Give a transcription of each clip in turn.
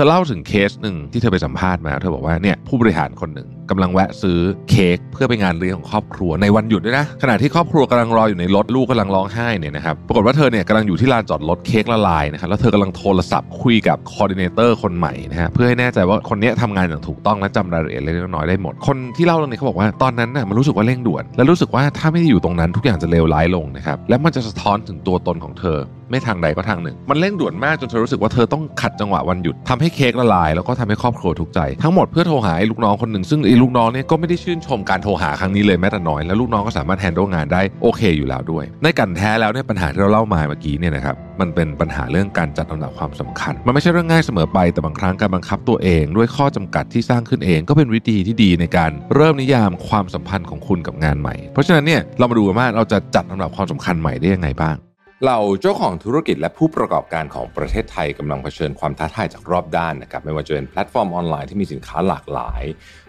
ธอเล่าถึงเคสหนึ่งที่เธอไปสัมภาษณ์มา เธอบอกว่าเนี่ยผู้บริหารคนหนึ่งกำลังแวะซื้อเค้กเพื่อไปงานเลี้ยงของครอบครัวในวันหยุดด้วยนะ ขณะที่ครอบครัวกำลังรออยู่ในรถลูกกาลังร้องไห้เนี่ยนะครับปรากฏว่าเธอเนี่ยกำลังอยู่ที่ลานจอดรถเค้กละลายนะครับแล้วเธอกำลังโทรศัพท์คุยกับ คอร์ดิเนเตอร์คนใหม่นะฮะเพื่อให้แน่ใจว่าคนนี้ทำงานอย่างถูกต้องและจำรายละเอียดเล็กน้อยได้หมดคนที่เล่าเรื่องนี้เขาบอกว่าตอนนั้นน่ะมันรู้สึกว่าเร่งด่วน และรู้สึกว่าถ้าไม่ได้อยู่ตรงนั้นทุกอย่างจะเลวร้ายลงนะครับและมันจะสะท้อนถึงตัวตนของเธอไม่ทางใดก็ทางหนึ่ง มันเร่งด่วนมากจนเธอรู้สึกว่าเธอ ต้องขัดจังหวะวันหยุด ทำให้เค้กละลายแล้วก็ทำให้ครอบครัวทุกใจทั้งหมดเพื่อโทรหาไอ้ลูกน้องคนหนึ่งซึ่งไอ้ลูกน้องเนี่ยก็ไม่ได้ชื่นชมการโทรหาครั้งนี้เลยแม้แต่น้อย แล้วลูกน้องก็สามารถแฮนด์ลงานได้โอเคอยู่แล้วด้วย ในกันแท้แล้วเนี่ยปัญหาที่เราเล่ามาเมื่อกี้เนี่ยนะครับมันเป็นปัญหาเรื่องการจัดลำดับความสำคัญ มันไม่ใช่เรื่องง่ายเสมอไปแต่บางครั้งการบังคับตัวเอง ด้วยข้อจำกัดที่สร้างขึ้นเอง ก็เป็นวิธีที่ดีในการเริ่มนิยามความสัมพันธ์ของคุณกับงานใหม่เพราะฉะนั้นเนี่ยเรามาดูว่าเราจะจัดลำดับความสำคัญใหม่ได้ยังไงบ้างเหล่าเจ้าของธุรกิจและผู้ประกอบการของประเทศไทยกำลังเผชิญความท้าทายจากรอบด้านนะครับไม่ว่าจะเป็นแพลตฟอร์มออนไลน์ที่มีสินค้าหลากหลาย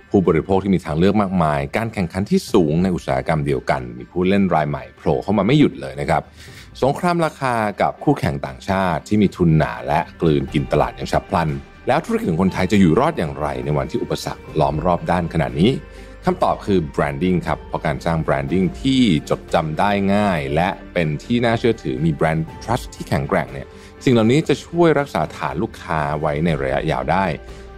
ผู้บริโภคที่มีทางเลือกมากมาย การแข่งขันที่สูงในอุตสาหกรรมเดียวกัน มีผู้เล่นรายใหม่โผล่เข้ามาไม่หยุดเลยนะครับสงครามราคากับคู่แข่งต่างชาติ ที่มีทุนหนาและกลืนกินตลาดอย่างฉับพลันแล้วธุรกิจของคนไทยจะอยู่รอดอย่างไร ในวันที่อุปสรรคล้อมรอบด้านขนาดนี้คำตอบคือ branding ครับ เพราะการสร้าง branding ที่จดจำได้ง่ายและเป็นที่น่าเชื่อถือมี brand trust ที่แข็งแกร่งเนี่ยสิ่งเหล่านี้จะช่วยรักษาฐานลูกค้าไว้ในระยะยาวได้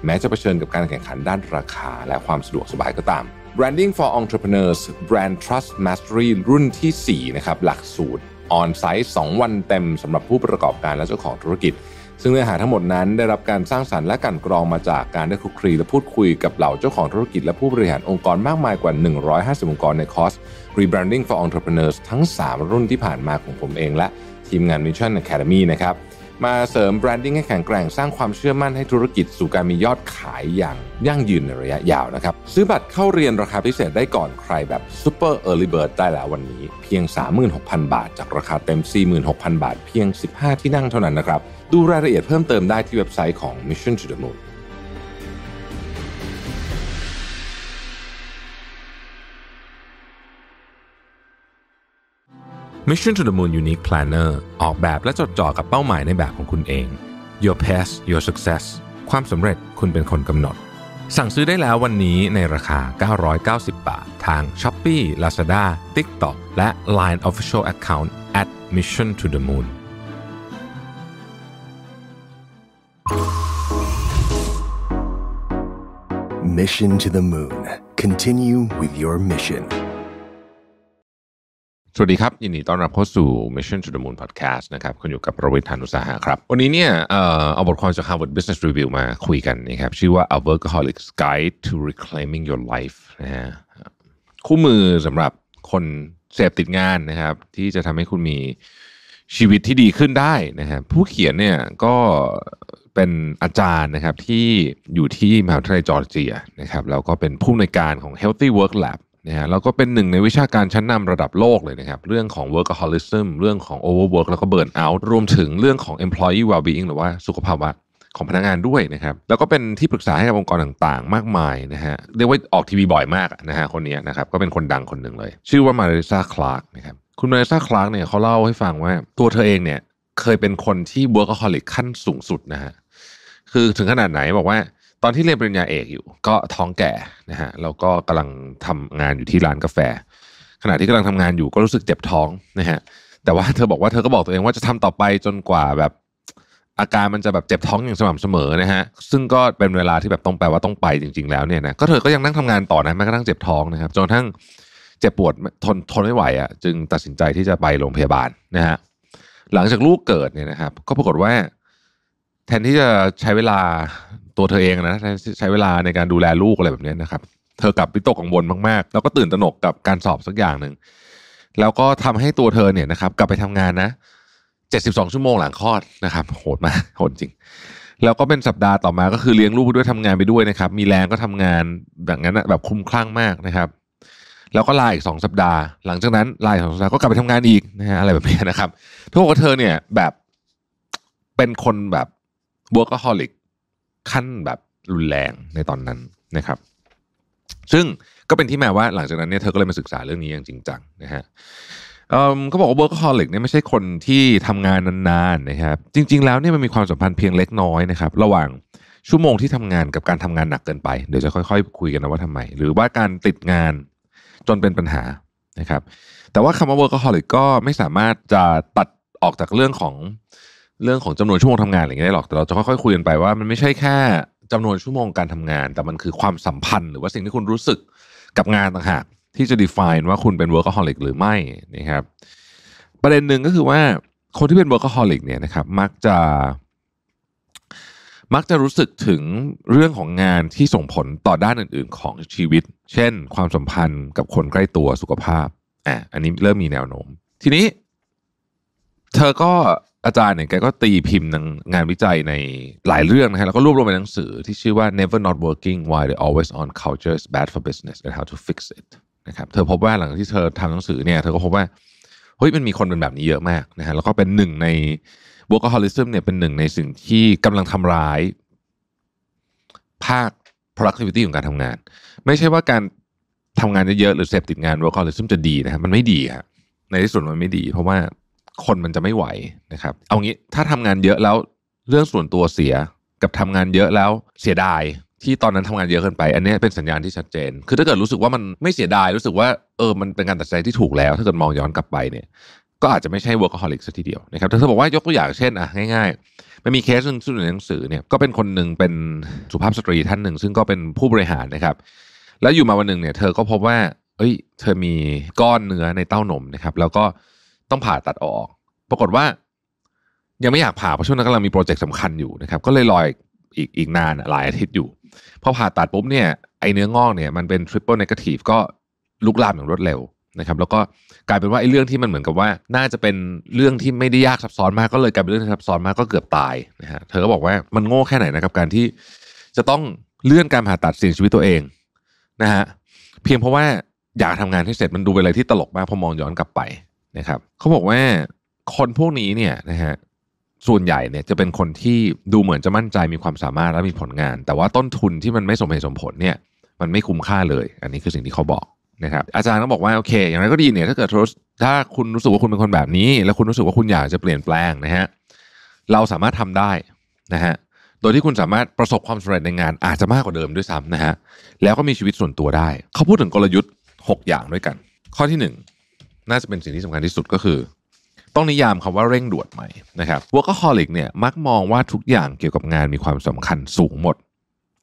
แม้จะเผชิญกับการแข่งขันด้านราคาและความสะดวกสบายก็ตาม Branding for Entrepreneurs Brand Trust Mastery รุ่นที่4นะครับหลักสูตรออนไซต์2วันเต็มสำหรับผู้ประกอบการและเจ้าของธุรกิจซึ่งเนื้อหาทั้งหมดนั้นได้รับการสร้างสารรค์และกันกรองมาจากการได้คุกคีและพูดคุยกับเหล่าเจ้าของธุรกิจและผู้บริหารองค์กรมากมายกว่า 150องค์กรในคอร์ส Rebranding for Entrepreneurs ทั้ง 3 รุ่นที่ผ่านมาของผมเองและทีมงาน Mission Academy นะครับมาเสริมแบรนดิ้งให้แข็งแกร่งสร้างความเชื่อมั่นให้ธุรกิจสู่การมียอดขายอย่างยั่งยืนในระยะยาวนะครับซื้อบัตรเข้าเรียนราคาพิเศษได้ก่อนใครแบบ Super Early Bird ได้แล้ววันนี้เพียง36,000บาท จากราคาเต็ม46,000 บาทเพียง 15 ที่นั่งเท่านั้นนะครับดูรายละเอียดเพิ่มเติมได้ที่เว็บไซต์ของ Mission to the Moon Mission to the Moon Unique Planner ออกแบบและจดจ่อกับเป้าหมายในแบบของคุณเอง Your p a t s Your Success ความสำเร็จคุณเป็นคนกำหนด สั่งซื้อได้แล้ววันนี้ในราคา 990 บาท ทาง s h o p e e Lazada TikTok และ Line Official Account at Mission to the Moon Mission to the Moon Continue with your mission สวัสดีครับ ยินดีต้อนรับเข้าสู่ Mission to the Moon Podcast นะครับ คุณอยู่กับประวิทยานุสาหะครับ วันนี้เนี่ยเอาบทความจาก Harvard Business Review มาคุยกันนะครับชื่อว่า A Workaholics Guide to Reclaiming Your Life นะฮะคู่มือสำหรับคนเสพติดงานนะครับที่จะทำให้คุณมีชีวิตที่ดีขึ้นได้นะฮะผู้เขียนเนี่ยก็เป็นอาจารย์นะครับที่อยู่ที่มหาวิทยาลัยจอร์เจียนะครับแล้วก็เป็นผู้อำนวยการของ Healthy Work Lab นะฮะแล้วก็เป็นหนึ่งในวิชาการชั้นนำระดับโลกเลยนะครับเรื่องของ workaholism เรื่องของ overwork แล้วก็ burnout รวมถึงเรื่องของ employee well-being หรือว่าสุขภาวะของพนักงานด้วยนะครับแล้วก็เป็นที่ปรึกษาให้กับองค์กรต่างๆ มากมายนะฮะเรียกว่าออกทีวีบ่อยมากนะฮะคนนี้นะครับก็เป็นคนดังคนหนึ่งเลย ชื่อว่ามาริซาคลาร์กนะครับคุณมาริซาคลาร์กเนี่ยเขาเล่าให้ฟังว่าตัวเธอเองเนี่ยเคยเป็นคนที่ workaholic ขั้นสูงสุดนะฮะคือถึงขนาดไหนบอกว่าตอนที่เรียนปริญญาเอกอยู่ ก็ท้องแก่นะฮะเราก็กำลังทำงานอยู่ที่ร้านกาแฟ ขณะที่กำลังทำงานอยู่ก็รู้สึกเจ็บท้องนะฮะแต่ว่าเธอบอกว่าเธอก็บอกตัวเองว่าจะทำต่อไปจนกว่าแบบอาการมันจะแบบเจ็บท้องอย่างสม่ำเสมอนะฮะซึ่งก็เป็นเวลาที่แบบต้องแปลว่าต้องไปจริงๆ แล้วเนี่ยนะก็เธอก็ยังนั่งทำงานต่อนะแม้กระทั่งเจ็บท้องนะครับจนทั้งเจ็บปวดทนทนไม่ไหวอะ่ะจึงตัดสินใจที่จะไปโรงพยาบาลนะฮะหลังจากลูกเกิดเนี่ยนะครับก็ปรากฏว่าแทนที่จะใช้เวลาตัวเธอเองนะใช้เวลาในการดูแลลูกอะไรแบบนี้นะครับเธอกลับวิตกกังวลมากๆ แล้วก็ตื่นตระหนกกับการสอบสักอย่างหนึ่ง แล้วก็ทำให้ตัวเธอเนี่ยนะครับกลับไปทำงานนะเจ็ดสิบสองชั่วโมงหลังคลอดนะครับ โหดมากโหดจริง แล้วก็เป็นสัปดาห์ต่อมา ก็คือเลี้ยงลูกไปด้วยทำงานไปด้วยนะครับ มีแรงก็ทำงานแบบนั้นแบบคุ้มคลั่งมากนะครับ แล้วก็ลาอีกสองสัปดาห์ หลังจากนั้นลาอีกสองสัปดาห์ก็กลับไปทำงานอีกนะฮะอะไรแบบนี้นะครับทุกคนเธอเนี่ยแบบเป็นคนแบบ w o ก k a h อลิ c ขั้นแบบรุนแรงในตอนนั้นนะครับ ซึ่งก็เป็นที่มาว่าหลังจากนั้นเนี่ยเธอก็เลยมาศึกษาเรื่องนี้อย่างจริงจังนะฮะเขาบอกว่า w ร์ k a h o ลิกเนี่ยไม่ใช่คนที่ทำงานนานๆนะครับจริงๆแล้วเนี่ยมันมีความสัมพันธ์เพียงเล็กน้อยนะครับระหว่างชั่วโมงที่ทำงานกับการทำงานหนักเกินไปเดี๋ยวจะค่อย ๆ คุยกันนะว่าทำไม หรือว่าการติดงานจนเป็นปัญหานะครับ แต่ว่าคำว่า w ร์ k a h o ลิกก็ไม่สามารถจะตัดออกจากเรื่องของเรื่องของจำนวนชั่วโมงทำงานอะไรเงี้ยหรอก แต่เราจะค่อยๆ คุยกันไปว่า มันไม่ใช่แค่ จำนวนชั่วโมงการทำงาน แต่มันคือความสัมพันธ์หรือว่าสิ่งที่คุณรู้สึกกับงานต่างหากที่จะ define ว่าคุณเป็น workaholic หรือไม่นะครับ ประเด็นหนึ่งก็คือว่าคนที่เป็น workaholic เนี่ยนะครับ มักจะ มักจะรู้สึกถึงเรื่องของงานที่ส่งผลต่อด้านอื่น ๆ ของชีวิต เช่นความสัมพันธ์กับคนใกล้ตัวสุขภาพ อ่ะอันนี้เริ่มมีแนวโน้มทีนี้ เธอก็อาจารย์เนี่ยแกก็ตีพิมพ์งานวิจัยในหลายเรื่องนะฮะแล้วก็รวบรวมเป็นหนังสือที่ชื่อว่า Never Not Working Why They Always On Culture is Bad for Business and How to Fix It นะครับเธอพบว่าหลังที่เธอทำหนังสือเนี่ยเธอก็พบว่าเฮ้ยมันมีคนเป็นแบบนี้เยอะมากนะฮะแล้วก็เป็นหนึ่งใน workaholism เนี่ยเป็นหนึ่งในสิ่งที่กำลังทำร้าย ภาค productivity ของการทำงาน ไม่ใช่ว่าการทำงานเยอะๆหรือเสพติดงาน workaholism จะดีนะฮะมันไม่ดีับในที่สุดมันไม่ดีเพราะว่าคนมันจะไม่ไหวนะครับเอางี้ถ้าทำงานเยอะแล้วเรื่องส่วนตัวเสียกับทำงานเยอะแล้วเสียดายที่ตอนนั้นทำงานเยอะเกินไป อันนี้เป็นสัญญาณที่ชัดเจนคือถ้าเกิดรู้สึกว่ามันไม่เสียดายรู้สึกว่าเออมันเป็นการตัดใจที่ถูกแล้ว ถ้าเกิดมองย้อนกลับไปเนี่ย ก็อาจจะไม่ใช่ workaholic ซะทีเดียวนะครับถ้าเธอบอกว่ายกตัวอย่างเช่นอ่ะง่ายๆมันมีเคสหนึ่งซึ่งในหนังสือเนี่ยก็เป็นคนหนึ่งเป็นสุภาพสตรีท่านหนึ่ง ซึ่งก็เป็นผู้บริหารนะครับแล้วอยู่มาวันหนึ่งเนี่ยเธอก็พบว่า เอ้ย เธอมีก้อนเนื้อในเต้านมนะครับ แล้วก็ต้องผ่าตัดออก ปรากฏว่า ยังไม่อยากผ่าเพราะช่วงนั้นกำลังมีโปรเจกต์สำคัญอยู่นะครับ ก็เลยรอยอีกอีกนานหลายอาทิตย์อยู่พอผ่าตัดปุ๊บเนี่ยไอเนื้องอกเนี่ยมันเป็นทริปเปิลเนกาทีฟก็ลุกลามอย่างรวดเร็วนะครับ แล้วก็กลายเป็นว่าไอ้เรื่องที่มันเหมือนกับว่าน่าจะเป็นเรื่องที่ไม่ได้ยากซับซ้อนมาก ก็เลยกลายเป็นเรื่องที่ซับซ้อนมากก็เกือบตายนะฮะเธอก็บอกว่ามันโง่แค่ไหนนะครับ การที่จะต้องเลื่อนการผ่าตัดเสี่ยงชีวิตตัวเองนะฮะเพียงเพราะว่าอยากทำงานให้เสร็จมันดูเป็นอะไรที่ตลกมากพอมองย้อนกลับไปนะครับเขาบอกว่า คนพวกนี้เนี่ยนะฮะส่วนใหญ่เนี่ยจะเป็นคนที่ดูเหมือนจะมั่นใจมีความสามารถและมีผลงาน แต่ว่าต้นทุนที่มันไม่สมเหตุสมผลเนี่ยมันไม่คุ้มค่าเลยอันนี้คือสิ่งที่เขาบอกนะครับอาจารย์ก็บอกว่าโอเค อย่างไรก็ดีเนี่ยถ้าเกิดถ้าคุณรู้สึกว่าคุณเป็นคนแบบนี้ แล้วคุณรู้สึกว่าคุณอยากจะเปลี่ยนแปลงนะฮะเราสามารถทำได้นะฮะโดยที่คุณสามารถประสบความสำเร็จในงาน อาจจะมากกว่าเดิมด้วยซ้ำนะฮะแล้วก็มีชีวิตส่วนตัวได้เขาพูดถึงกลยุทธ์ 6 อย่างด้วยกัน ข้อที่น่าจะเป็นสิ่งที่สำคัญที่สุดก็คือ ต้องนิยามคำว่าเร่งด่วนใหม่นะครับ workaholic เนี่ยมักมองว่าทุกอย่างเกี่ยวกับงานมีความสำคัญสูงหมด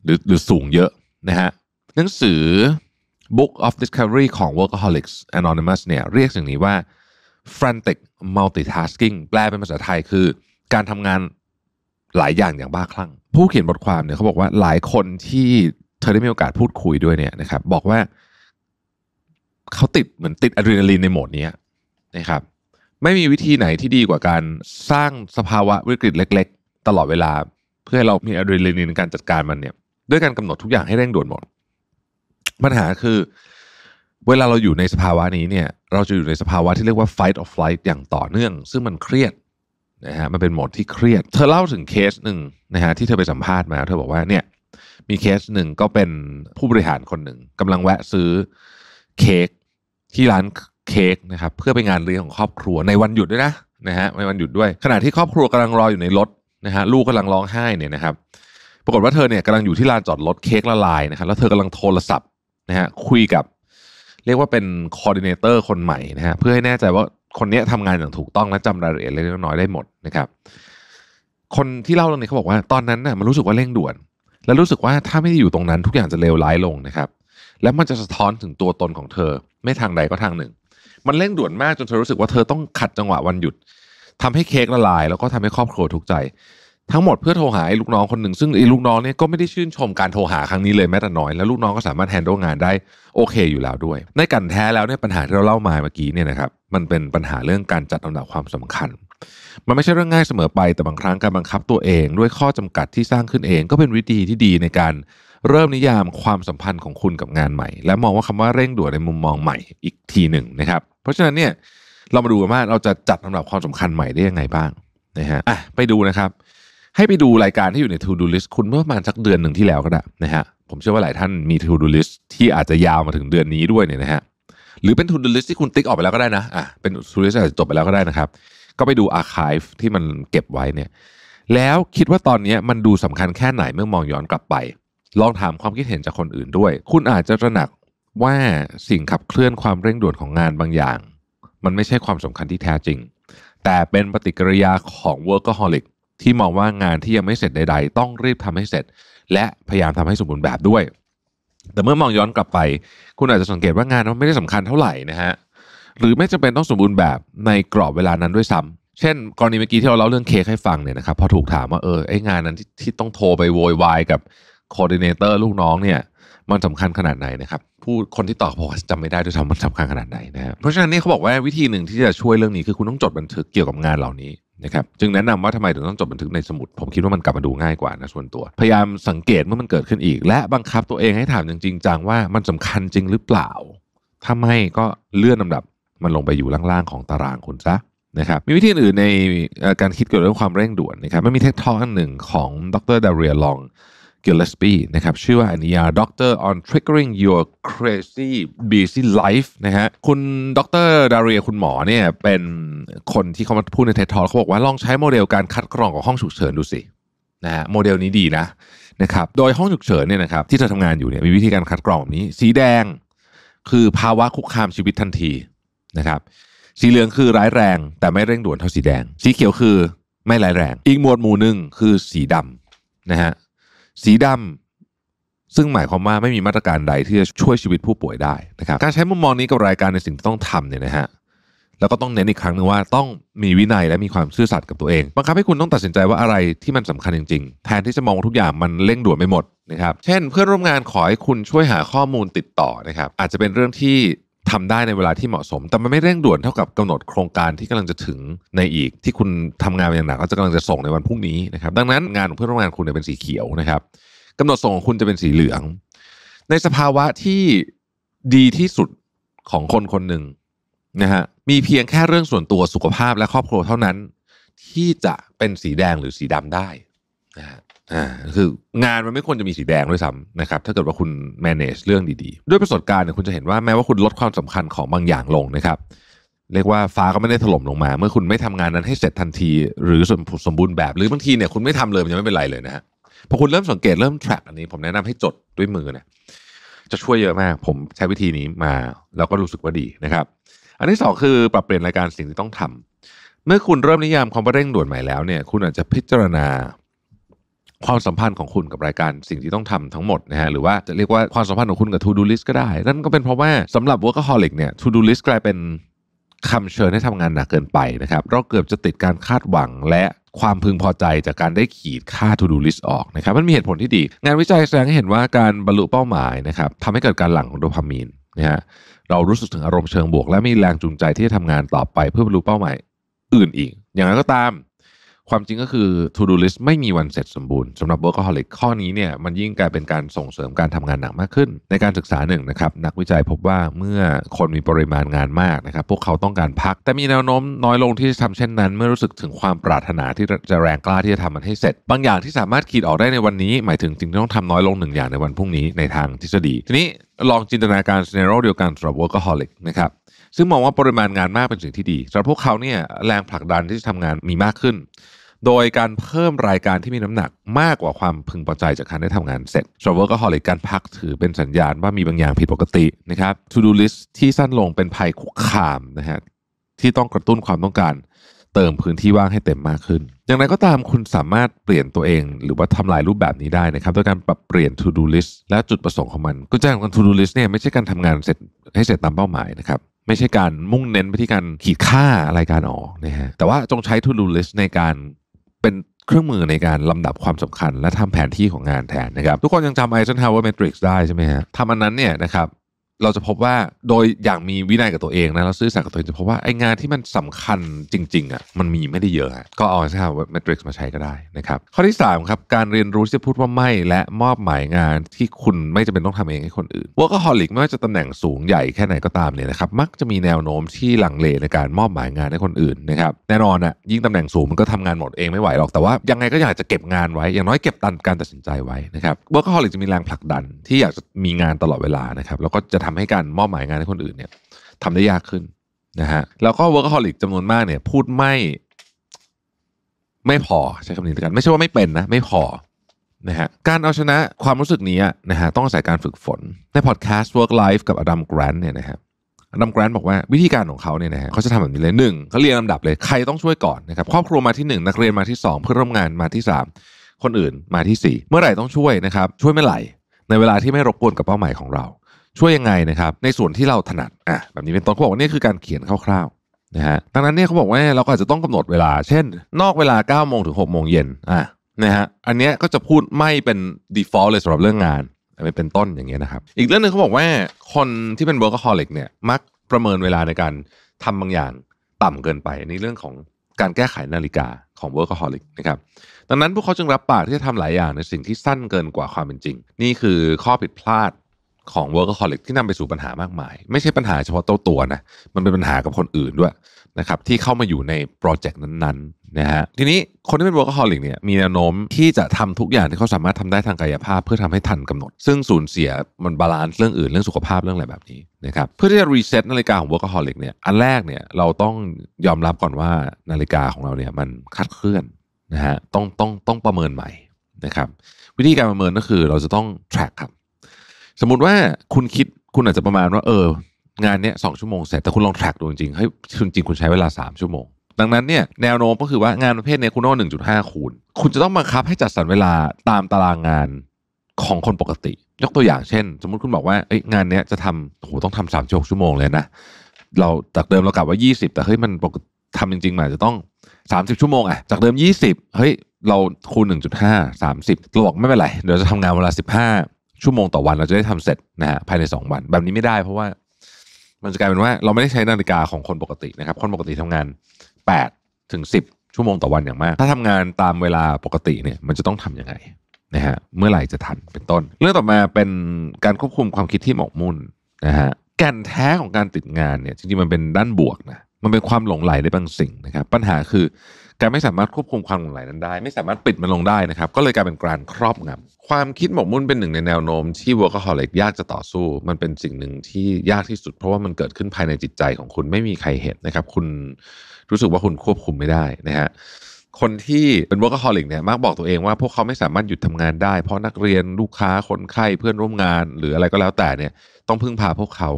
หรือหรือสูงเยอะนะฮะหนังสือ Book of Discovery ของ Workaholics Anonymous เนี่ยเรียกสิ่งนี้ว่า frantic multitasking แปลเป็นภาษาไทยคือการทำงานหลายอย่างอย่างบ้าคลั่ง ผู้เขียนบทความเนี่ยเขาบอกว่าหลายคนที่เธอได้มีโอกาสพูดคุยด้วยเนี่ยนะครับบอกว่าเขาติดเหมือนติดอะดรีนาลีนในโหมดนี้นะครับ ไม่มีวิธีไหนที่ดีกว่าการสร้างสภาวะวิกฤตเล็ก ๆ ตลอดเวลา เพื่อให้เรา มีอะดรีนาลีนในการจัดการมันเนี่ยด้วยการกำหนดทุกอย่างให้เร่งด่วนหมด ปัญหาคือเวลาเราอยู่ในสภาวะนี้เนี่ยเราจะอยู่ในสภาวะที่เรียกว่า fight or flight อย่างต่อเนื่อง ซึ่งมันเครียดนะฮะมันเป็นโหมดที่เครียดเธอเล่าถึงเคสหนึ่งนะฮะที่เธอไปสัมภาษณ์มาเธอบอกว่าเนี่ยมีเคสหนึ่งก็เป็นผู้บริหารคนหนึ่งกำลังแวะซื้อเค้กที่ร้านเค้กนะครับเพื่อไปงานเลี้ยงของครอบครัวในวันหยุดด้วยนะนะฮะในวันหยุดด้วยขณะที่ครอบครัวกำลังรออยู่ในรถนะฮะลูกกาลังร้องไห้ เนี่ยนะครับ ปรากฏว่าเธอเนี่ยกำลังอยู่ที่ลานจอดรถเค้กละลายนะครับแล้วเธอกำลังโทรศัพท์นะฮะคุยกับ เรียกว่าเป็นคอร์ดิเนเตอร์คนใหม่นะฮะเพื่อให้แน่ใจว่าคนนี้ทำงานอย่างถูกต้องและจำรายละเอียดเล็กน้อยได้หมดนะครับคนที่เล่าเรื่องนี้เขาบอกว่าตอนนั้นน่ะมันรู้สึกว่าเร่งด่วน และรู้สึกว่าถ้าไม่ได้อยู่ตรงนั้นทุกอย่างจะเลวร้ายลงนะครับและมันจะสะท้อนถึงตัวตนของเธอ ไม่ทางใดก็ทางหนึ่ง มันเร่งด่วนมากจนเธอรู้สึกว่าเธอต้องขัดจังหวะวันหยุด ทำให้เค้กละลาย แล้วก็ทำให้ครอบครัวทุกใจ ทั้งหมดเพื่อโทรหาลูกน้องคนหนึ่งซึ่งไอ้ลูกน้องเนี่ยก็ไม่ได้ชื่นชมการโทรหาครั้งนี้เลยแม้แต่น้อย แล้วลูกน้องก็สามารถแฮนด์ลงานได้โอเคอยู่แล้วด้วย ในกันแท้แล้วเนี่ยปัญหาที่เราเล่ามาเมื่อกี้เนี่ยนะครับมันเป็นปัญหาเรื่องการจัดลำดับความสำคัญ มันไม่ใช่เรื่องง่ายเสมอไปแต่บางครั้งการบังคับตัวเองด้วยข้อจำกัดที่สร้างขึ้นเองก็เป็นวิธีที่ดีในการเริ่มนิยามความสัมพันธ์ของคุณกับงานใหม่ และมองว่าคำว่าเร่งด่วนในมุมมองใหม่อีกทีหนึ่งนะครับเพราะฉะนั้นเนี่ยเรามาดูกันว่าเราจะจัดลำดับความสำคัญใหม่ได้ยังไงบ้างนะฮะอ่ะไปดูนะครับ ให้ไปดูรายการที่อยู่ใน To Do List คุณเมื่อประมาณสักเดือนหนึ่งที่แล้วก็ได้นะฮะผมเชื่อว่าหลายท่านมี To Do List ที่อาจจะยาวมาถึงเดือนนี้ด้วยเนี่ยนะฮะหรือเป็น To Do List ที่คุณติ๊กออกไปแล้วก็ได้นะอ่ะเป็น To Do List อาจจะจบไปแล้วก็ได้นะครับก็ไปดู Archive ที่มันเก็บไว้เนี่ยแล้วคิดว่าตอนนี้มันดูสาคัญแค่ไหนเมื่อมองย้อนกลับไปลองถามความคิดเห็นจากคนอื่นด้วย คุณอาจจะตระหนักว่าสิ่งขับเคลื่อนความเร่งด่วนของงานบางอย่าง มันไม่ใช่ความสำคัญที่แท้จริง แต่เป็นปฏิกิริยาของ workaholic ที่มองว่างานที่ยังไม่เสร็จใดๆ ต้องรีบทำให้เสร็จ และพยายามทำให้สมบูรณ์แบบด้วย แต่เมื่อมองย้อนกลับไป คุณอาจจะสังเกตว่างานมันไม่ได้สำคัญเท่าไหร่นะฮะหรือไม่จำเป็นต้องสมบูรณ์แบบในกรอบเวลานั้นด้วยซ้ำ เช่น กรณีเมื่อกี้ที่เราเล่าเรื่องเค้กให้ฟังเนี่ยนะครับพอถูกถามว่าเออไองานนั้นที่ที่ต้องโทรไปโวยวายกับโคดิเนเตอร์ลูกน้องเนี่ยมันสำคัญขนาดไหนนะครับผู้คนที่ตอบบอกจำไม่ได้ด้วยซ้ำมันสำคัญขนาดไหนนะครับเพราะฉะนั้นนี่เขาบอกว่าวิธีหนึ่งที่จะช่วยเรื่องนี้คือคุณต้องจดบันทึกเกี่ยวกับงานเหล่านี้นะครับจึงแนะนำว่าทำไมถึงต้องจดบันทึกในสมุด ผมคิดว่ามันกลับมาดูง่ายกว่านะส่วนตัว พยายามสังเกตเมื่อมันเกิดขึ้นอีก และบังคับตัวเองให้ถามจริงจังว่ามันสำคัญจริงหรือเปล่าถ้าไม่ก็เลื่อนลาดับ มันลงไปอยู่ล่างๆของตารางคุณซะนะครับมีวิธีอื่นในการคิดเกี่ยวกับเรื่องความเร่งด่วนนะครับมมนมีเทคทอลอันหนึ่งของดรดาเรียลองกิลเลสปีนะครับชื่อว่าอนิยา Doctor on Triggering Your Crazy Busy Life นะฮะคุณดรดาเรียคุณหมอเนี่ยเป็นคนที่เขามาพูดในเท็ทอลเขาบอกว่า ลองใช้โมเดลการคัดกรองของห้องฉุกเฉินดูสินะฮะโมเดลนี้ดีนะนะครับโดยห้องฉุกเฉินเนี่ยนะครับที่เธอทำงานอยู่เนี่ยมีวิธีการคัดกรองแบบนี้สีแดงคือภาวะคุกคามชีวิตทันทีนะครับ สีเหลืองคือร้ายแรง แต่ไม่เร่งด่วนเท่าสีแดง สีเขียวคือไม่ร้ายแรง อีกหมวดหมู่หนึ่งคือสีดำนะฮะสีดำซึ่งหมายความว่าไม่มีมาตรการใดที่จะช่วยชีวิตผู้ป่วยได้นะครับการใช้มุมมองนี้กับรายการในสิ่งที่ต้องทำเนี่ยนะฮะแล้วก็ต้องเน้นอีกครั้งหนึ่งว่าต้องมีวินัยและมีความซื่อสัตย์กับตัวเองบังคับให้คุณต้องตัดสินใจว่าอะไรที่มันสำคัญจริง ๆ แทนที่จะมองทุกอย่างมันเร่งด่วนไปหมดนะครับ เช่นเพื่อนร่วมงานขอให้คุณช่วยหาข้อมูลติดต่อนะครับ อาจจะเป็นเรื่องที่ทำได้ในเวลาที่เหมาะสม แต่มันไม่เร่งด่วนเท่ากับกำหนดโครงการที่กำลังจะถึงในอีกที่คุณทำงานอย่างหนักแล้วจะกำลังจะส่งในวันพรุ่งนี้นะครับ ดังนั้นงานของเพื่อนร่วมงานคุณเป็นสีเขียวนะครับกำหนดส่งของคุณจะเป็นสีเหลือง ในสภาวะที่ดีที่สุดของคนคนหนึ่งนะฮะ มีเพียงแค่เรื่องส่วนตัวสุขภาพและครอบครัวเท่านั้น ที่จะเป็นสีแดงหรือสีดำได้นะฮะอ่าคืองานมันไม่ควรจะมีสีแดงด้วยซ้ำนะครับถ้าเกิดว่าคุณ manage เรื่องดีๆ ด้วยประสบการณ์เนี่ยคุณจะเห็นว่าแม้ว่าคุณลดความสำคัญของบางอย่างลงนะครับเรียกว่าฟ้าก็ไม่ได้ถล่มลงมา เมื่อคุณไม่ทำงานนั้นให้เสร็จทันที หรือสมสมบูรณ์แบบหรือบางทีเนี่ยคุณไม่ทำเลยมันยังไม่เป็นไรเลยนะฮะพอคุณเริ่มสังเกตเริ่ม track อันนี้ผมแนะนำให้จดด้วยมือนะจะช่วยเยอะมาก ผมใช้วิธีนี้มา แล้วก็รู้สึกว่าดีนะครับ อันที่สองคือปรับเปลี่ยนรายการสิ่งที่ต้องทำ เมื่อคุณเริ่มนิยามความเร่งด่วนใหม่แล้วเนี่ย คุณอาจจะพิจารณาความสัมพันธ์ของคุณกับรายการสิ่งที่ต้องทำทั้งหมดนะฮะหรือว่าจะเรียกว่าความสัมพันธ์ของคุณกับ To Do List ก็ได้ นั่นก็เป็นเพราะว่าสำหรับ Workaholic เนี่ย To Do List กลายเป็นคำเชิญให้ทำงานหนักเกินไปนะครับ เราเกือบจะติดการคาดหวังและความพึงพอใจจากการได้ขีดค่า To Do List ออกนะครับ มันมีเหตุผลที่ดี งานวิจัยแสดงให้เห็นว่าการบรรลุเป้าหมายนะครับทำให้เกิดการหลั่งของโดพามีนนะฮะเรารู้สึกถึงอารมณ์เชิงบวกและมีแรงจูงใจที่จะทำงานต่อไปเพื่อบรรลุเป้าหมาย อื่นอีกอย่างไรก็ตามความจริงก็คือ to-do list ไม่มีวันเสร็จสมบูรณ์สำหรับ workaholic ข้อนี้เนี่ยมันยิ่งกลายเป็นการส่งเสริมการทำงานหนักมากขึ้น ในการศึกษาหนึ่งนะครับนักวิจัยพบว่าเมื่อคนมีปริมาณงานมากนะครับพวกเขาต้องการพัก แต่มีแนวโน้มน้อยลงที่จะทำเช่นนั้น เมื่อรู้สึกถึงความปรารถนาที่จะแรงกล้าที่จะทำมันให้เสร็จ บางอย่างที่สามารถขีดออกได้ในวันนี้ หมายถึงจริงต้องทำน้อยลงหนึ่งอย่างในวันพรุ่งนี้ในทางทฤษฎี ทีนี้ลองจินตนาการ e n เนโรเดียวกันสำหรับ workaholic นะครับซึ่งมองว่าปริมาณงานมากเป็นสิ่งที่ดีสำหรับพวกเขาเนี่ยแรงผลักดันที่จะทำงานมีมากขึ้นโดยการเพิ่มรายการที่มีน้ำหนักมากกว่าความพึงพอใจจากการได้ทำงานเสร็จ Travel ก็ฮอลิกการพักถือเป็นสัญญาณว่ามีบางอย่างผิดปกตินะครับ To do list ที่สั้นลงเป็นภัยคุกคามนะฮะที่ต้องกระตุ้นความต้องการเติมพื้นที่ว่างให้เต็มมากขึ้น อย่างไรก็ตามคุณสามารถเปลี่ยนตัวเอง หรือว่าทำลายรูปแบบนี้ได้นะครับด้วยการปรับเปลี่ยน To do list และจุดประสงค์ของมันกุญแจของการ To do list เนี่ยไม่ใช่การทำงานเสร็จให้เสร็จตามเป้าหมายนะครับ ไม่ใช่การมุ่งเน้นไปที่การขีดค่าอะไรการออกนะฮะแต่ว่าจงใช้ to do list ในการเป็นเครื่องมือในการลำดับความสำคัญและทำแผนที่ของงานแทนนะครับทุกคนยังจำไอเ i s เวอร์เมทริกซ์ได้ใช่ไหมฮะทำอันนั้นเนี่ยนะครับเราจะพบว่าโดยอย่างมีวินัยกับตัวเองนะเราซื้อสัตย์กับตัวเองจะพบว่าไอ้งานที่มันสำคัญจริงๆอ่ะมันมีไม่ได้เยอะก็เอาใช่ครับเมทริกซ์มาใช้ก็ได้นะครับข้อที่ 3 ครับ การเรียนรู้ที่จะพูดว่าไม่ และมอบหมายงานที่คุณไม่จำเป็นต้องทำเองให้คนอื่นวอร์กฮอลิกไม่ว่าจะตำแหน่งสูงใหญ่แค่ไหนก็ตามเนี่ยนะครับ มักจะมีแนวโน้มที่หลังเลในการมอบหมายงานให้คนอื่นนะครับแน่นอนอ่ะยิ่งตำแหน่งสูงมันก็ทำงานหมดเองไม่ไหวหรอกแต่ว่า ยังไงก็อยากจะเก็บงานไว้อย่างน้อยเก็บตันการตัดสินใจไว้นะครับวอร์กฮอลิกจะมีแรงผลักดันที่อยากจะมีงานตลอดเวลานะครับแล้วก็จะทำให้การมอบหมายงานให้คนอื่นเนี่ยทำได้ยากขึ้นนะฮะแล้วก็ workaholic จำนวนมากเนี่ยพูดไม่ ไม่พอใช้คำนี้กันไม่ใช่ว่าไม่เป็นนะ ไม่พอนะฮะการเอาชนะความรู้สึกนี้นะฮะต้องอาศัยการฝึกฝน ในพอดแคสต์ work life กับอดัมแกรนเนี่ยนะฮะอดัมแกรนบอกว่าวิธีการของเขาเนี่ยนะฮะเขาจะทำแบบนี้เลยหนึ่งเขาเรียงลำดับเลยใครต้องช่วยก่อนนะครับครอบครัวมาที่หนึ่งนักเรียนมาที่สองเพื่อนร่วมงานมาที่สามคนอื่นมาที่สี่เมื่อไหร่ต้องช่วยนะครับช่วยเมื่อไหร่ในเวลาที่ไม่รบกวนกับเป้าหมายของเราช่วยยังไงนะครับ ในส่วนที่เราถนัดอ่ะแบบนี้เป็นต้นเขาบอกว่านี่คือการเขียนคร่าวๆนะฮะดังนั้นเนี่ยเขาบอกว่าเราก็อาจจะต้องกำหนดเวลา เช่น นอกเวลา9โมงถึงหกโมงเย็นอ่ะนะฮะอันเนี้ยก็จะพูดไม่เป็น default เลยสำหรับเรื่องงานอะไรเป็นต้นอย่างเงี้ยนะครับ อีกเรื่องหนึ่งเขาบอกว่าคนที่เป็น workaholic เนี่ยมักประเมินเวลาในการทำบางอย่างต่ำเกินไปนี่เรื่องของการแก้ไขนาฬิกาของ workaholic นะครับดังนั้นพวกเขาจึงรับปากที่จะทำหลายอย่างในสิ่งที่สั้นเกินกว่าความเป็นจริง นี่คือข้อผิดพลาดของ workaholic ที่นำไปสู่ปัญหามากมาย ไม่ใช่ปัญหาเฉพาะตัวตัวนะมันเป็นปัญหากับคนอื่นด้วยนะครับที่เข้ามาอยู่ในโปรเจกต์นั้นๆนะฮะทีนี้คนที่เป็น workaholic เนี่ยมีแนวโน้มที่จะทำทุกอย่างที่เขาสามารถทำได้ทางกายภาพเพื่อทำให้ทันกำหนด ซึ่งสูญเสียมันบาลานซ์เรื่องอื่นเรื่องสุขภาพเรื่องอะไรแบบนี้นะครับเพื่อที่จะรีเซ็ตนาฬิกาของ workaholic เนี่ยอันแรกเนี่ยเราต้องยอมรับก่อนว่านาฬิกาของเราเนี่ยมันคัดเคลื่อนนะฮะต้องต้องต้องประเมินใหม่นะครับ วิธีการประเมินก็คือเราจะต้อง track ครับสมมติว่าคุณคิดคุณอาจจะประมาณว่าเออ งานเนี้ยสองชั่วโมงเสร็จแต่คุณลองแทร็กดูจริงๆให้จริงงคุณใช้เวลา 3 ชั่วโมง ดังนั้นเนี่ยแนวโน้มก็คือว่างานประเภทนี้คุณต้องหนึ่งจุดห้าคูณ คุณจะต้องบังคับให้จัดสรรเวลาตามตารางงานของคนปกติ ยกตัวอย่างเช่นสมมติคุณบอกว่าเอ้ยงานเนี้ยจะทำโหต้องทำสามชั่วโมงเลยนะเราจากเดิมเรากลับว่ายี่สิบแต่เฮ้ยมันปกทำจริงๆมาจะต้องสสามิบชั่วโมงอะจากเดิมยี่สิบเฮ้ย เราคูณหนึ่งจุดห้าสสามิบอกไม่เป็นไรเดี๋ยวจะทำงานเวลาชั่วโมงต่อวันเราจะได้ทำเสร็จนะฮะภายใน2วัน แบบนี้ไม่ได้ เพราะว่า มันจะกลายเป็นว่า เราไม่ได้ใช้นาฬิกาของคนปกตินะครับ คนปกติทำงาน8ถึง10ชั่วโมงต่อวันอย่างมาก ถ้าทำงานตามเวลาปกติเนี่ย มันจะต้องทํำยังไงนะฮะเมื่อไหร่จะทันเป็นต้น เรื่องต่อมาเป็นการควบคุมความคิดที่หมกมุ่นนะฮะแก่นแท้ของการติดงานเนี่ยจริงๆมันเป็นด้านบวกนะมันเป็นความหลงไหลในบางสิ่งนะครับปัญหาคือแต่ไม่สามารถควบคุมความหลงไหลนั้นได้ ไม่สามารถปิดมันลงได้นะครับ ก็เลยกลายเป็นการครอบงำความคิดหมกมุ่นเป็นหนึ่งในแนวโน้มที่ workaholic ยากจะต่อสู้ มันเป็นสิ่งหนึ่งที่ยากที่สุด เพราะว่ามันเกิดขึ้นภายในจิตใจของคุณไม่มีใครเห็นนะครับ คุณรู้สึกว่าคุณควบคุมไม่ได้นะฮะคนที่เป็น workaholic เนี่ยมักบอกตัวเองว่า พวกเขาไม่สามารถหยุดทำงานได้ เพราะนักเรียนลูกค้าคนไข้เพื่อนร่วมงาน หรืออะไรก็แล้วแต่เนี่ย ต้องพึ่งพาพวกเขา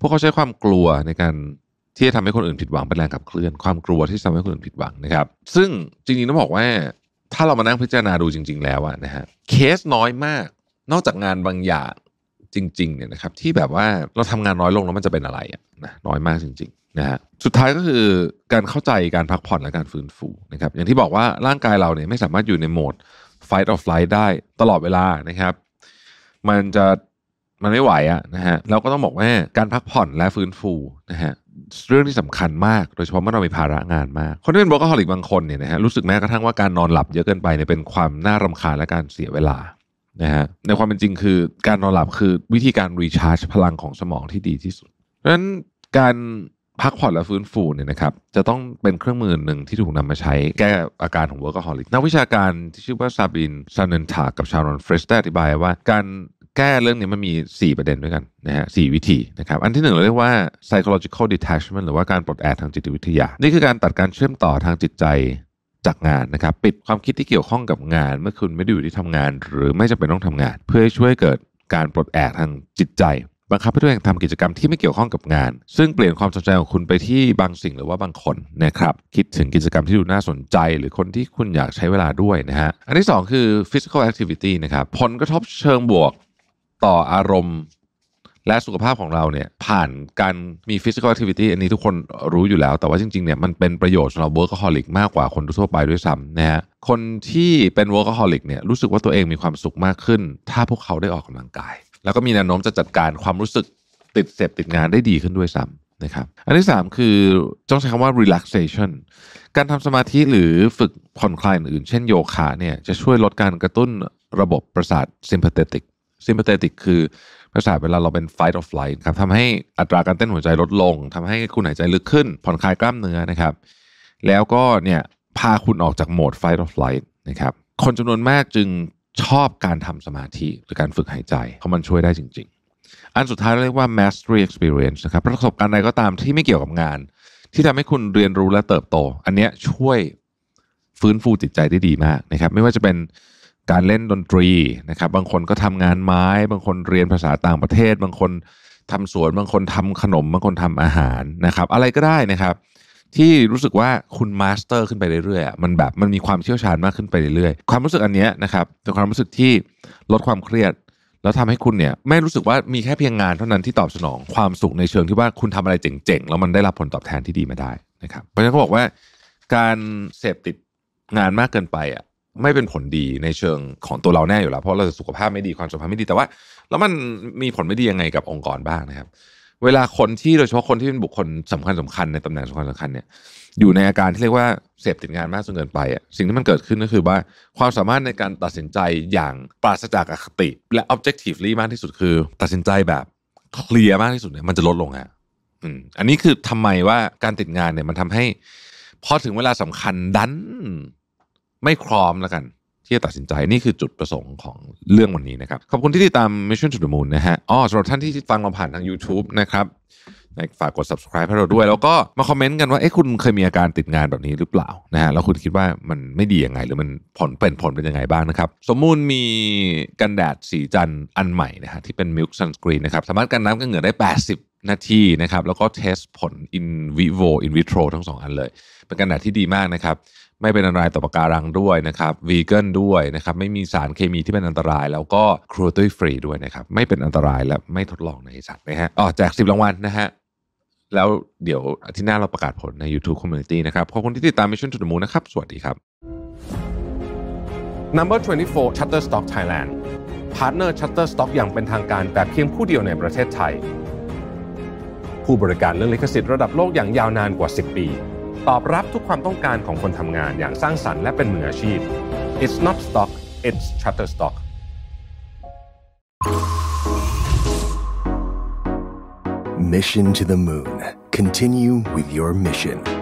พวกเขาใช้ความกลัวในการที่ทำให้คนอื่นผิดหวังเป็นแรงขับเคลื่อนความกลัวที่ทำให้คนอื่นผิดหวังนะครับ ซึ่งจริงๆต้องบอกว่า ถ้าเรามานั่งพิจารณาดูจริง ๆแล้วนะฮะเคสน้อยมาก นอกจากงานบางอย่างจริง ๆ เนี่ยนะครับ ที่แบบว่าเราทำงานน้อยลงแล้วมันจะเป็นอะไรนะน้อยมากจริงๆนะฮะสุดท้ายก็คือการเข้าใจการพักผ่อนและการฟื้นฟูนะครับ อย่างที่บอกว่าร่างกายเราเนี่ยไม่สามารถอยู่ในโหมด fight or flight ได้ตลอดเวลานะครับ มันจะมันไม่ไหวอะนะฮะเราก็ต้องบอกว่าการพักผ่อนและฟื้นฟูนะฮะเรื่องที่สำคัญมากโดยเฉพาะเมื่อเรามีภาระงานมาก คนที่เป็นบล็อกฮอลิกบางคนเนี่ยนะฮะรู้สึกแม้กระทั่งว่าการนอนหลับเยอะเกินไปเนี่ยเป็นความน่ารำคาญและการเสียเวลานะฮะในความเป็นจริงคือการนอนหลับคือวิธีการรีชาร์จพลังของสมองที่ดีที่สุดดังนั้นการพักผ่อนและฟื้นฟูเนี่ยนะครับจะต้องเป็นเครื่องมือหนึ่งที่ถูกนำมาใช้แก้อาการของ w ร์กอฮอลิกนักวิชาการที่ชื่อว่าซาบินซานเนนทากับชาลอนเฟรสอร์อธิบายว่าการแก้เรื่องนี้มันมี 4 ประเด็นด้วยกันนะฮะสวิธีนะครับอันที่ 1เราเรียกว่า psychological detachment หรือว่าการปลดแอกทางจิตวิทยา นี่คือการตัดการเชื่อมต่อทางจิตใจจากงานนะครับปิดความคิดที่เกี่ยวข้องกับงาน เมื่อคุณไม่ได้อยู่ที่ทำงาน หรือไม่จำเป็นต้องทำงาน เพื่อช่วยเกิดการปลดแอกทางจิตใจ บังคับให้ตัวเองทำกิจกรรมที่ไม่เกี่ยวข้องกับงาน ซึ่งเปลี่ยนความสนใจของคุณไปที่บางสิ่งหรือว่าบางคนนะครับคิดถึงกิจกรรมที่ดูน่าสนใจ หรือคนที่คุณอยากใช้เวลาด้วยนะฮะอันที่ 2 คือ physical activity นะครับผลกระทบเชิงบวกต่ออารมณ์และสุขภาพของเราเนี่ยผ่านการมีฟิสิกอลแอคทิวิตี้อันนี้ทุกคนรู้อยู่แล้วแต่ว่าจริงๆเนี่ยมันเป็นประโยชน์สำหรับเอ o r กอฮอลิกมากกว่าคนทั่วไปด้วยซ้ำนะฮะคนที่เป็นเอ o r กอฮอลิกเนี่ยรู้สึกว่าตัวเองมีความสุขมากขึ้น ถ้าพวกเขาได้ออกกำลังกาย แล้วก็มีแนวโน้มจะจัดการความรู้สึกติดเสพติดงานได้ดีขึ้นด้วยซ้ำนะครับอันที่3คือต้องใช้คำว่า relaxation การทำสมาธิหรือฝึกผ่อนคลายอื่นเช่นโยคะเนี่ยจะช่วยลดการกระตุ้นระบบประสาทซิมพัตติกซิมเปเตติกคือประสาทเวลาเราเป็น fight or flight ครับทำให้อัตราการเต้นหัวใจลดลง ทำให้คุณหายใจลึกขึ้น ผ่อนคลายกล้ามเนื้อนะครับ แล้วก็เนี่ยพาคุณออกจากโหมด fight or flight นะครับ คนจำนวนมากจึงชอบการทำสมาธิหรือการฝึกหายใจเพราะมันช่วยได้จริง ๆ อันสุดท้ายเรียกว่า mastery experience นะครับประสบการณ์ใดก็ตามที่ไม่เกี่ยวกับงาน ที่ทำให้คุณเรียนรู้และเติบโต อันนี้ช่วยฟื้นฟูจิตใจได้ดีมากนะครับไม่ว่าจะเป็นการเล่นดนตรีนะครับ บางคนก็ทำงานไม้ บางคนเรียนภาษาต่างประเทศ บางคนทำสวน บางคนทำขนม บางคนทำอาหารนะครับ อะไรก็ได้นะครับ ที่รู้สึกว่าคุณมาสเตอร์ขึ้นไปเรื่อยๆมันแบบมันมีความเชี่ยวชาญมากขึ้นไปเรื่อยๆความรู้สึกอันนี้นะครับเป็นความรู้สึกที่ลดความเครียดแล้วทำให้คุณเนี่ยไม่รู้สึกว่ามีแค่เพียงงานเท่านั้นที่ตอบสนองความสุขในเชิงที่ว่าคุณทำอะไรเจ๋งๆแล้วมันได้รับผลตอบแทนที่ดีมาได้นะครับเพราะฉะนั้นเขาบอกว่า การเสพติดงานมากเกินไปอ่ะไม่เป็นผลดีในเชิงของตัวเราแน่อยู่แล้ว เพราะเราจะสุขภาพไม่ดีความสัมพันธ์ไม่ดีแต่ว่า แล้วมันมีผลไม่ดียังไงกับองค์กรบ้างนะครับ เวลาคนที่โดยเฉพาะคนที่เป็นบุคคลสำคัญสำคัญในตำแหน่งสำคัญสำคัญเนี่ยอยู่ในอาการที่เรียกว่าเสพติดงานมากจนเกินไปอ่ะสิ่งที่มันเกิดขึ้นก็คือว่าความสามารถในการตัดสินใจอย่างปราศจากอคติและ objectively มากที่สุดคือตัดสินใจแบบเคลียร์มากที่สุดเนี่ยมันจะลดลงฮะอันนี้คือทำไมว่าการติดงานเนี่ยมันทำให้พอถึงเวลาสำคัญดันไม่พร้อมแล้วกันที่จะตัดสินใจนี่คือจุดประสงค์ของเรื่องวันนี้นะครับขอบคุณที่ติดตาม Mission to the Moon นะฮะอ๋อสำหรับท่านที่ฟังเราผ่านทาง YouTube นะครับฝากกด subscribe ให้เราด้วย แล้วก็มาคอมเมนต์กันว่าเอ๊ะคุณเคยมีอาการติดงานแบบนี้หรือเปล่านะฮะแล้วคุณคิดว่ามันไม่ดียังไง หรือมันผลเป็นผลเป็นยังไงบ้างนะครับ สมมูลมีกันแดดสีจันอันใหม่นะฮะที่เป็น Milk Sunscreen นะครับสามารถกันน้ำกันเหงื่อได้ 80 นาทีนะครับ แล้วก็เทสผล in vivo in vitro ทั้ง 2 อันเลย เป็นกันแดดที่ดีมากนะครับไม่เป็นอันตรายต่อปะการังด้วยนะครับ วีเกิลด้วยนะครับ ไม่มีสารเคมีที่เป็นอันตราย แล้วก็ครูตุ้ฟรีด้วยนะครับ ไม่เป็นอันตรายและไม่ทดลองในสัตว์นะฮะอ๋อแจกสิบรางวัลนนะฮะแล้วเดี๋ยวที่หน้าเราประกาศผลใน YouTube Community นะครับ ขอบคุณที่ติดตามมิชชั่นทุดมูนะครับ สวัสดีครับ Number 24 Shutterstock Thailand พาร์ทเนอร์ Shutterstock อย่างเป็นทางการแต่เพียงผู้เดียวในประเทศไทย ผู้บริการเรื่องลิขสิทธิ์ระดับโลกอย่างยาวนานกว่า 10 ปีตอบรับทุกความต้องการของคนทำงานอย่างสร้างสรรค์และเป็นมืออาชีพ it's not stock it's Shutterstock Mission to the Moon. Continue with your mission.